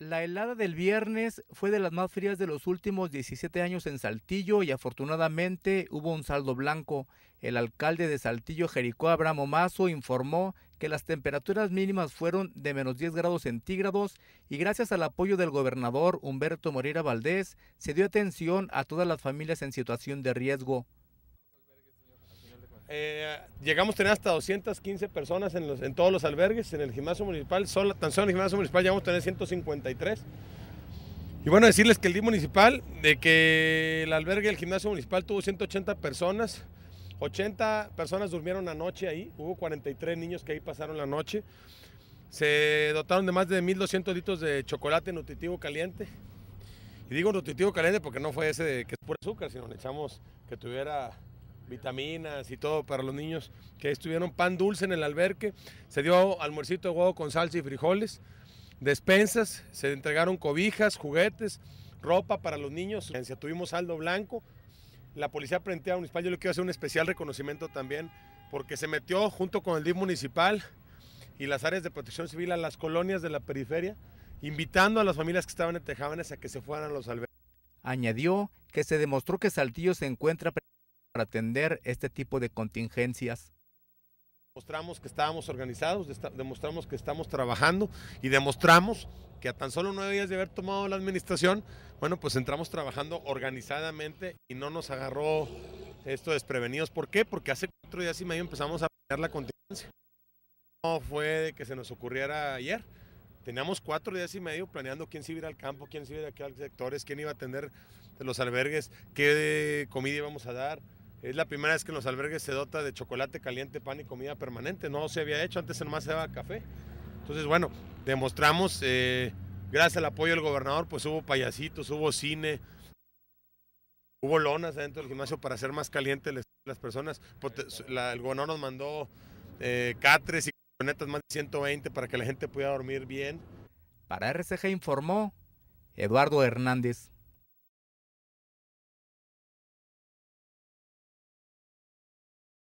La helada del viernes fue de las más frías de los últimos 17 años en Saltillo y afortunadamente hubo un saldo blanco. El alcalde de Saltillo, Jericó Abramo Mazo, informó que las temperaturas mínimas fueron de menos 10 grados centígrados y gracias al apoyo del gobernador Humberto Moreira Valdés se dio atención a todas las familias en situación de riesgo. Eh, llegamos a tener hasta 215 personas en, los, en todos los albergues, en el gimnasio municipal, solo, tan solo en el gimnasio municipal llegamos a tener 153. Y bueno, decirles que el día municipal, de que el albergue el gimnasio municipal tuvo 180 personas, 80 personas durmieron anoche ahí, hubo 43 niños que ahí pasaron la noche. Se dotaron de más de 1.200 litros de chocolate nutritivo caliente. Y digo nutritivo caliente porque no fue ese de que es pura azúcar, sino le echamos que tuviera vitaminas y todo para los niños que estuvieron pan dulce en el alberque, se dio almuercito de huevo con salsa y frijoles, despensas, se entregaron cobijas, juguetes, ropa para los niños, tuvimos saldo blanco, la policía a municipal, yo le quiero hacer un especial reconocimiento también, porque se metió junto con el DIF municipal y las áreas de protección civil a las colonias de la periferia, invitando a las familias que estaban en Tejábanes a que se fueran a los albergues. Añadió que se demostró que Saltillo se encuentra para atender este tipo de contingencias demostramos que estábamos organizados, demostramos que estamos trabajando y demostramos que a tan solo nueve días de haber tomado la administración, bueno, pues entramos trabajando organizadamente y no nos agarró esto desprevenidos. ¿Por qué? Porque hace cuatro días y medio empezamos a planear la contingencia. No fue de que se nos ocurriera ayer. Teníamos cuatro días y medio planeando quién se iba a ir al campo, quién se iba a ir a qué sectores, quién iba a atender los albergues, qué comida íbamos a dar, es la primera vez que en los albergues se dota de chocolate caliente, pan y comida permanente. No se había hecho, antes nomás se daba café. Entonces, bueno, demostramos, eh, gracias al apoyo del gobernador, pues hubo payasitos, hubo cine, hubo lonas dentro del gimnasio para hacer más caliente las personas. Pues el gobernador nos mandó eh, catres y camionetas más de 120 para que la gente pudiera dormir bien. Para RCG informó Eduardo Hernández.